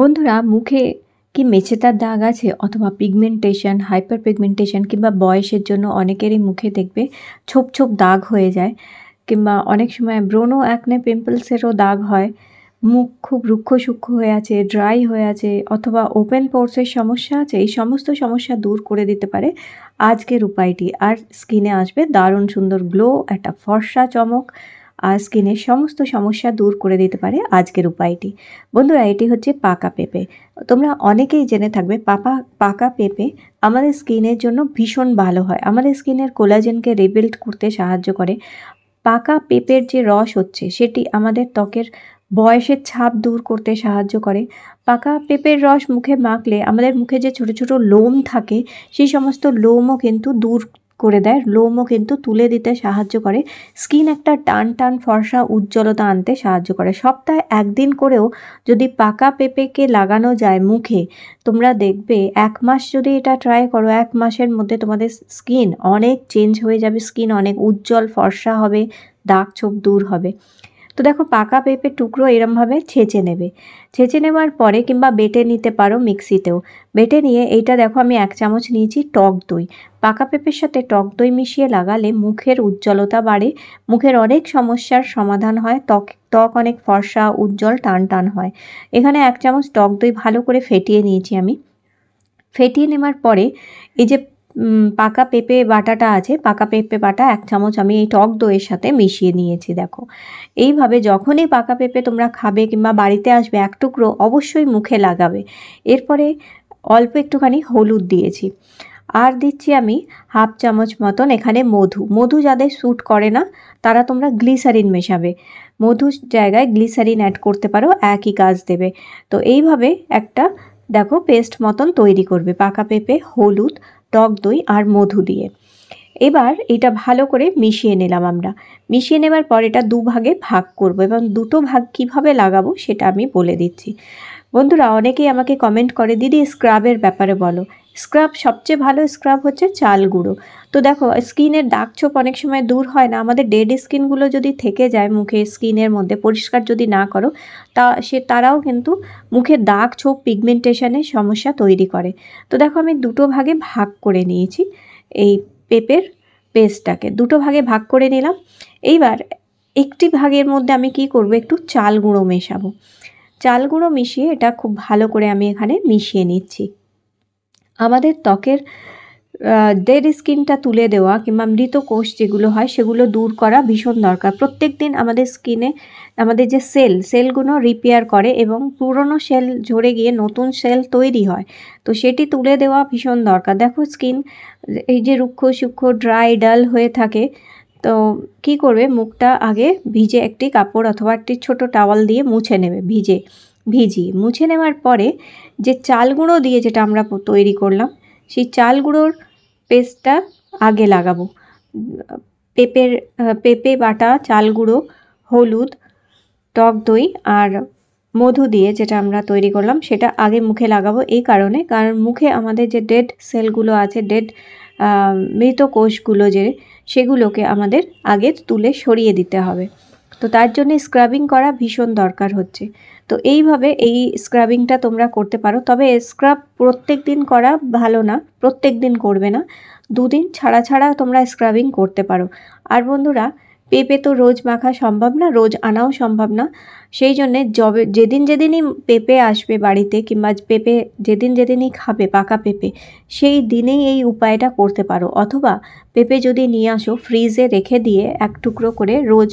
বন্ধুরা মুখে কি মেছেতার দাগ আছে অথবা পিগমেন্টেশন হাইপার পিগমেন্টেশন কিংবা বয়সের জন্য অনেকেরই মুখে দেখবে ছোপ ছোপ দাগ হয়ে যায় কিংবা অনেক সময় ব্রোনো অ্যাকনে পিম্পলসেরও দাগ হয় মুখ খুব রুক্ষ সূক্ষ্ম হয়ে আছে ড্রাই হয়ে আছে অথবা ওপেন পোর্সের সমস্যা আছে এই সমস্ত সমস্যা দূর করে দিতে পারে আজকের উপায়টি আর স্কিনে আসবে দারুণ সুন্দর গ্লো একটা ফর্সা চমক আর স্কিনের সমস্ত সমস্যা দূর করে দিতে পারে আজকের উপায়টি বন্ধুরা এটি হচ্ছে পাকা পেঁপে তোমরা অনেকেই জেনে থাকবে পাপা পাকা পেঁপে আমাদের স্কিনের জন্য ভীষণ ভালো হয় আমাদের স্কিনের কোলাজেনকে রিবিল্ড করতে সাহায্য করে পাকা পেঁপের যে রস হচ্ছে সেটি আমাদের ত্বকের বয়সের ছাপ দূর করতে সাহায্য করে পাকা পেঁপের রস মুখে মাখলে আমাদের মুখে যে ছোট ছোট লোম থাকে সেই সমস্ত লোমও কিন্তু দূর করে দেয় লোমও কিন্তু তুলে দিতে সাহায্য করে স্কিন একটা টান টান ফর্সা উজ্জ্বলতা আনতে সাহায্য করে সপ্তাহে একদিন করেও যদি পাকা পেঁপেকে লাগানো যায় মুখে তোমরা দেখবে এক মাস যদি এটা ট্রাই করো এক মাসের মধ্যে তোমাদের স্কিন অনেক চেঞ্জ হয়ে যাবে স্কিন অনেক উজ্জ্বল ফর্সা হবে দাগ ছোপ দূর হবে তো দেখো পাকা পেঁপে টুকরো এরমভাবে ছেঁচে নেবে ছেঁচে নেওয়ার পরে কিংবা বেটে নিতে পারো মিক্সিতেও বেটে নিয়ে এইটা দেখো আমি এক চামচ নিয়েছি টক দই পাকা পেঁপের সাথে টক দই মিশিয়ে লাগালে মুখের উজ্জ্বলতা বাড়ে মুখের অনেক সমস্যার সমাধান হয় ত্বক ত্বক অনেক ফর্সা উজ্জ্বল টান টান হয় এখানে এক চামচ টক দই ভালো করে ফেটিয়ে নিয়েছি আমি ফেটিয়ে নেওয়ার পরে এই যে পাকা পেঁপে বাটাটা আছে পাকা পেঁপে বাটা এক চামচ আমি এই টক দইয়ের সাথে মিশিয়ে নিয়েছি দেখো এইভাবে যখনই পাকা পেঁপে তোমরা খাবে কিংবা বাড়িতে আসবে এক টুকরো অবশ্যই মুখে লাগাবে এরপরে অল্প একটুখানি হলুদ দিয়েছি আর দিচ্ছি আমি হাফ চামচ মতন এখানে মধু মধু যাদের স্যুট করে না তারা তোমরা গ্লিসারিন মেশাবে মধুর জায়গায় গ্লিসারিন অ্যাড করতে পারো একই কাজ দেবে তো এইভাবে একটা দেখো পেস্ট মতন তৈরি করবে পাকা পেঁপে হলুদ টক দই আর মধু দিয়ে এবার এটা ভালো করে মিশিয়ে নিলাম আমরা মিশিয়ে নেবার পর এটা দুভাগে ভাগ করব এবং দুটো ভাগ কিভাবে লাগাবো সেটা আমি বলে দিচ্ছি বন্ধুরা অনেকেই আমাকে কমেন্ট করে দিদি স্ক্রাবের ব্যাপারে বলো স্ক্রাব সবচেয়ে ভালো স্ক্রাব হচ্ছে চাল গুঁড়ো তো দেখো স্কিনের দাগ ছোপ অনেক সময় দূর হয় না আমাদের ডেড স্কিনগুলো যদি থেকে যায় মুখে স্কিনের মধ্যে পরিষ্কার যদি না করো তা সে তারাও কিন্তু মুখে দাগ ছোপ পিগমেন্টেশনের সমস্যা তৈরি করে তো দেখো আমি দুটো ভাগে ভাগ করে নিয়েছি এই পেপের পেস্টটাকে দুটো ভাগে ভাগ করে নিলাম এইবার একটি ভাগের মধ্যে আমি কি করব একটু চাল গুঁড়ো মেশাবো চাল গুঁড়ো মিশিয়ে এটা খুব ভালো করে আমি এখানে মিশিয়ে নিচ্ছি আমাদের ত্বকের ডেড স্কিনটা তুলে দেওয়া কিংবা মৃত কোষ যেগুলো হয় সেগুলো দূর করা ভীষণ দরকার প্রত্যেক দিন আমাদের স্কিনে আমাদের যে সেল সেলগুলো রিপেয়ার করে এবং পুরনো সেল ঝরে গিয়ে নতুন সেল তৈরি হয় তো সেটি তুলে দেওয়া ভীষণ দরকার দেখো স্কিন এই যে রুক্ষ সূক্ষ্ম ড্রাই ডাল হয়ে থাকে তো কি করবে মুখটা আগে ভিজে একটি কাপড় অথবা একটি ছোট টাওয়াল দিয়ে মুছে নেবে ভিজে ভিজিয়ে মুছে নেওয়ার পরে যে চাল গুঁড়ো দিয়ে যেটা আমরা তৈরি করলাম সেই চাল গুঁড়োর পেস্টটা আগে লাগাবো পেঁপের পেঁপে বাটা চাল গুঁড়ো হলুদ টক দই আর মধু দিয়ে যেটা আমরা তৈরি করলাম সেটা আগে মুখে লাগাবো এই কারণে কারণ মুখে আমাদের যে ডেড সেলগুলো আছে ডেড মৃত কোষগুলো যে সেগুলোকে আমাদের আগে তুলে সরিয়ে দিতে হবে তো তার জন্য স্ক্রাবিং করা ভীষণ দরকার হচ্ছে তো এইভাবে এই স্ক্রাবিংটা তোমরা করতে পারো তবে স্ক্রাব প্রত্যেক দিন করা ভালো না প্রত্যেক দিন করবে না দুদিন ছাড়া ছাড়া তোমরা স্ক্রাবিং করতে পারো আর বন্ধুরা পেঁপে তো রোজ মাখা সম্ভব না রোজ আনাও সম্ভব না সেই জন্যে জবে যেদিন যেদিনই পেঁপে আসবে বাড়িতে কিংবা পেঁপে যেদিন যেদিনই খাবে পাকা পেঁপে সেই দিনেই এই উপায়টা করতে পারো অথবা পেঁপে যদি নিয়ে আসো ফ্রিজে রেখে দিয়ে এক টুকরো করে রোজ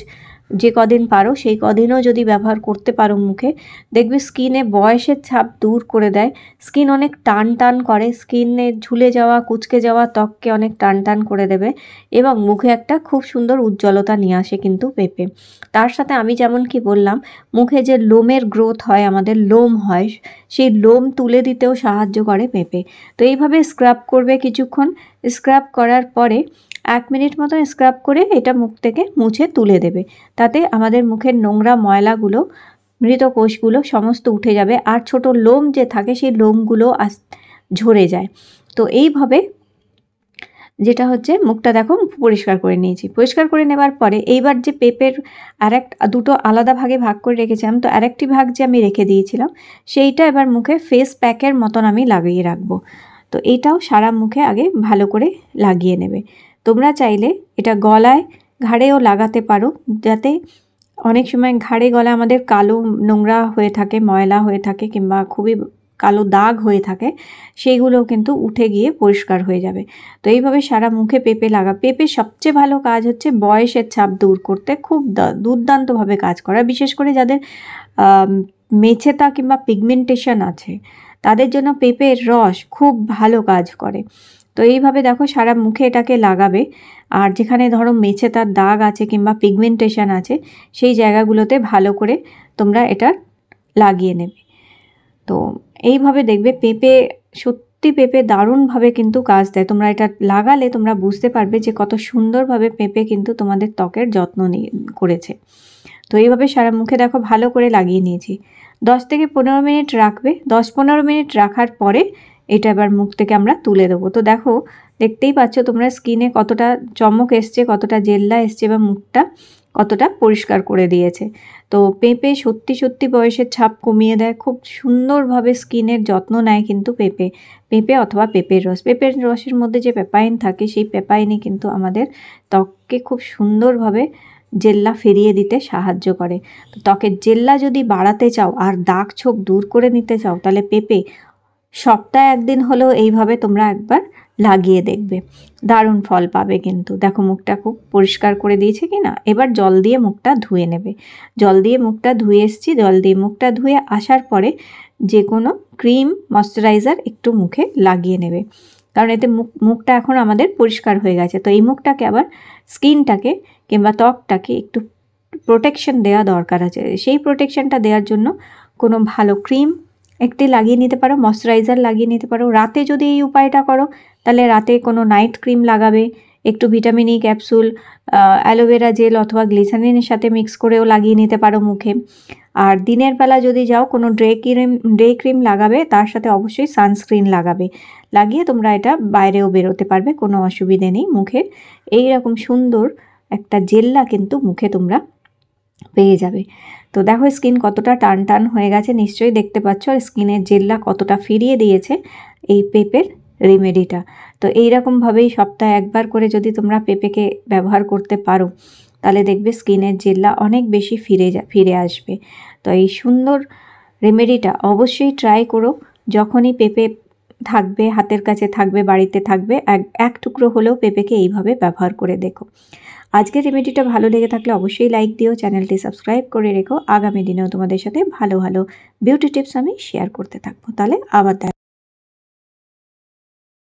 যে কদিন পারো সেই কদিনও যদি ব্যবহার করতে পারো মুখে দেখবে স্কিনে বয়সের ছাপ দূর করে দেয় স্কিন অনেক টান টান করে স্কিনে ঝুলে যাওয়া কুচকে যাওয়া ত্বককে অনেক টান টান করে দেবে এবং মুখে একটা খুব সুন্দর উজ্জ্বলতা নিয়ে আসে কিন্তু পেঁপে তার সাথে আমি যেমন কি বললাম মুখে যে লোমের গ্রোথ হয় আমাদের লোম হয় সেই লোম তুলে দিতেও সাহায্য করে পেঁপে তো এইভাবে স্ক্রাব করবে কিছুক্ষণ স্ক্রাব করার পরে এক মিনিট মতো স্ক্রাব করে এটা মুখ থেকে মুছে তুলে দেবে তাতে আমাদের মুখের নোংরা ময়লাগুলো মৃত কোষগুলো সমস্ত উঠে যাবে আর ছোট লোম যে থাকে সেই লোমগুলো আস ঝরে যায় তো এইভাবে যেটা হচ্ছে মুখটা দেখো পরিষ্কার করে নিয়েছি পরিষ্কার করে নেবার পরে এইবার যে পেপের আর এক দুটো আলাদা ভাগে ভাগ করে রেখেছিলাম তো আরেকটি ভাগ যে আমি রেখে দিয়েছিলাম সেইটা এবার মুখে ফেস প্যাকের মতন আমি লাগিয়ে রাখবো তো এটাও সারা মুখে আগে ভালো করে লাগিয়ে নেবে তোমরা চাইলে এটা গলায় ঘাড়েও লাগাতে পারো যাতে অনেক সময় ঘাড়ে গলা আমাদের কালো নোংরা হয়ে থাকে ময়লা হয়ে থাকে কিংবা খুবই কালো দাগ হয়ে থাকে সেইগুলো কিন্তু উঠে গিয়ে পরিষ্কার হয়ে যাবে তো এইভাবে সারা মুখে পেঁপে লাগা পেঁপে সবচেয়ে ভালো কাজ হচ্ছে বয়সের ছাপ দূর করতে খুব দুর্দান্তভাবে কাজ করা বিশেষ করে যাদের মেছেতা কিংবা পিগমেন্টেশন আছে তাদের জন্য পেঁপের রস খুব ভালো কাজ করে তো এইভাবে দেখো সারা মুখে এটাকে লাগাবে আর যেখানে ধরো মেছে তার দাগ আছে কিংবা পিগমেন্টেশন আছে সেই জায়গাগুলোতে ভালো করে তোমরা এটা লাগিয়ে নেবে তো এইভাবে দেখবে পেঁপে সত্যি পেঁপে দারুণভাবে কিন্তু কাজ দেয় তোমরা এটা লাগালে তোমরা বুঝতে পারবে যে কত সুন্দরভাবে পেঁপে কিন্তু তোমাদের ত্বকের যত্ন নিয়ে করেছে তো এইভাবে সারা মুখে দেখো ভালো করে লাগিয়ে নিয়েছি দশ থেকে পনেরো মিনিট রাখবে দশ পনেরো মিনিট রাখার পরে এটা এবার মুখ থেকে আমরা তুলে দেবো তো দেখো দেখতেই পাচ্ছ তোমরা স্কিনে কতটা চমক এসছে কতটা জেল্লা এসছে বা মুখটা কতটা পরিষ্কার করে দিয়েছে তো পেঁপে সত্যি সত্যি বয়সের ছাপ কমিয়ে দেয় খুব সুন্দরভাবে স্কিনের যত্ন নেয় কিন্তু পেঁপে পেঁপে অথবা পেঁপের রস পেঁপের রসের মধ্যে যে পেপাইন থাকে সেই পেপাইনে কিন্তু আমাদের ত্বককে খুব সুন্দরভাবে জেল্লা ফিরিয়ে দিতে সাহায্য করে তো ত্বকের জেল্লা যদি বাড়াতে চাও আর দাগ ছোপ দূর করে নিতে চাও তাহলে পেঁপে সপ্তাহে একদিন হলেও এইভাবে তোমরা একবার লাগিয়ে দেখবে দারুণ ফল পাবে কিন্তু দেখো মুখটা খুব পরিষ্কার করে দিয়েছে কি না এবার জল দিয়ে মুখটা ধুয়ে নেবে জল দিয়ে মুখটা ধুয়ে এসছি জল দিয়ে মুখটা ধুয়ে আসার পরে যে কোনো ক্রিম ময়শ্চারাইজার একটু মুখে লাগিয়ে নেবে কারণ এতে মুখ মুখটা এখন আমাদের পরিষ্কার হয়ে গেছে তো এই মুখটাকে আবার স্কিনটাকে কিংবা ত্বকটাকে একটু প্রোটেকশন দেওয়া দরকার আছে সেই প্রোটেকশনটা দেওয়ার জন্য কোনো ভালো ক্রিম একটি লাগিয়ে নিতে পারো ময়শ্চারাইজার লাগিয়ে নিতে পারো রাতে যদি এই উপায়টা করো তাহলে রাতে কোনো নাইট ক্রিম লাগাবে একটু vitamin E capsule aloe vera gel অথবা গ্লিসারিনের সাথে মিক্স করেও লাগিয়ে নিতে পারো মুখে আর দিনের বেলা যদি যাও কোনো ড্রে ক্রিম ড্রে ক্রিম লাগাবে তার সাথে অবশ্যই সানস্ক্রিন লাগাবে লাগিয়ে তোমরা এটা বাইরেও বেরোতে পারবে কোনো অসুবিধে নেই মুখের এই রকম সুন্দর একটা জেল্লা কিন্তু মুখে তোমরা পেয়ে যাবে তো দেখো স্কিন কতটা টান টান হয়ে গেছে নিশ্চয়ই দেখতে পাচ্ছ আর স্কিনের জেল্লা কতটা ফিরিয়ে দিয়েছে এই পেপের রেমেডিটা তো এইরকমভাবেই সপ্তাহে একবার করে যদি তোমরা পেঁপেকে ব্যবহার করতে পারো তাহলে দেখবে স্কিনের জেল্লা অনেক বেশি ফিরে যা ফিরে আসবে তো এই সুন্দর রেমেডিটা অবশ্যই ট্রাই করো যখনই পেঁপে থাকবে হাতের কাছে থাকবে বাড়িতে থাকবে এক এক টুকরো হলেও পেঁপেকে এইভাবে ব্যবহার করে দেখো আজকের রেমেডিটা ভালো লেগে থাকলে অবশ্যই লাইক দিও চ্যানেলটি সাবস্ক্রাইব করে রেখো আগামী দিনেও তোমাদের সাথে ভালো ভালো বিউটি টিপস আমি শেয়ার করতে থাকবো তাহলে আবার দেখা